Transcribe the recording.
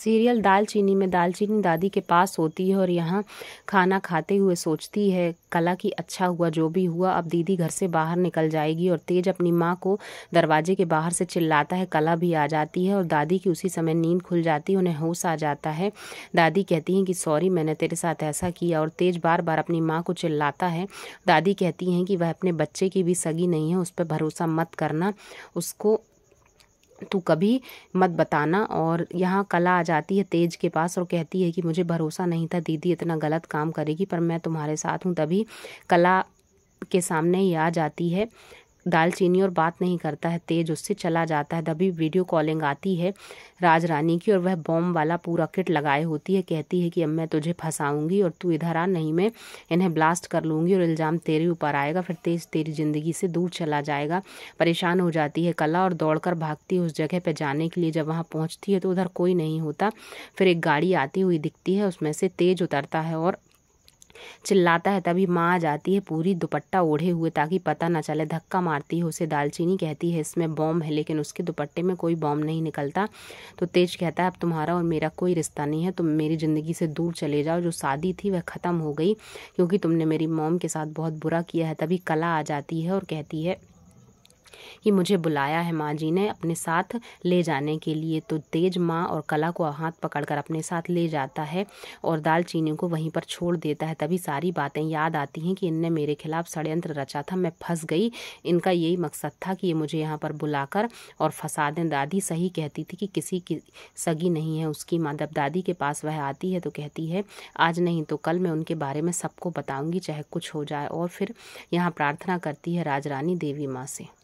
serial दालचीनी में दालचीनी दादी के पास होती है और यहाँ खाना खाते हुए सोचती है कला की अच्छा हुआ जो भी हुआ अब दीदी घर से बाहर निकल जाएगी और तेज अपनी माँ को दरवाजे के बाहर से चिल्लाता है कला भी आ जाती है और दादी की उसी समय नींद खुल जाती है उन्हें होश आ जाता है दादी कहती हैं कि सॉरी मैंने तेरे साथ ऐसा किया और तेज बार बार अपनी माँ को चिल्लाता है दादी कहती हैं कि वह अपने बच्चे की भी सगी नहीं है उस पर भरोसा मत करना उसको तू कभी मत बताना और यहाँ कला आ जाती है तेज के पास और कहती है कि मुझे भरोसा नहीं था दीदी इतना गलत काम करेगी पर मैं तुम्हारे साथ हूँ तभी कला के सामने ही आ जाती है दालचीनी और बात नहीं करता है तेज उससे चला जाता है तभी वीडियो कॉलिंग आती है राज रानी की और वह बॉम्ब वाला पूरा किट लगाए होती है कहती है कि अब मैं तुझे फंसाऊंगी और तू इधर आ नहीं मैं इन्हें ब्लास्ट कर लूँगी और इल्ज़ाम तेरे ऊपर आएगा फिर तेज तेरी ज़िंदगी से दूर चला जाएगा परेशान हो जाती है कला और दौड़कर भागती है उस जगह पर जाने के लिए जब वहाँ पहुँचती है तो उधर कोई नहीं होता फिर एक गाड़ी आती हुई दिखती है उसमें से तेज उतरता है और चिल्लाता है तभी माँ आ जाती है पूरी दुपट्टा ओढ़े हुए ताकि पता ना चले धक्का मारती है उसे दालचीनी कहती है इसमें बॉम्ब है लेकिन उसके दुपट्टे में कोई बॉम्ब नहीं निकलता तो तेज कहता है अब तुम्हारा और मेरा कोई रिश्ता नहीं है तुम मेरी ज़िंदगी से दूर चले जाओ जो शादी थी वह ख़त्म हो गई क्योंकि तुमने मेरी मॉम के साथ बहुत बुरा किया है तभी कला आ जाती है और कहती है कि मुझे बुलाया है माँ जी ने अपने साथ ले जाने के लिए तो तेज माँ और कला को हाथ पकड़कर अपने साथ ले जाता है और दालचीनी को वहीं पर छोड़ देता है तभी सारी बातें याद आती हैं कि इनने मेरे खिलाफ षड्यंत्र रचा था मैं फंस गई इनका यही मकसद था कि ये मुझे यहाँ पर बुलाकर और फंसा दें दादी सही कहती थी कि किसी की सगी नहीं है उसकी माँ जब दादी के पास वह आती है तो कहती है आज नहीं तो कल मैं उनके बारे में सबको बताऊंगी चाहे कुछ हो जाए और फिर यहाँ प्रार्थना करती है राजरानी देवी माँ से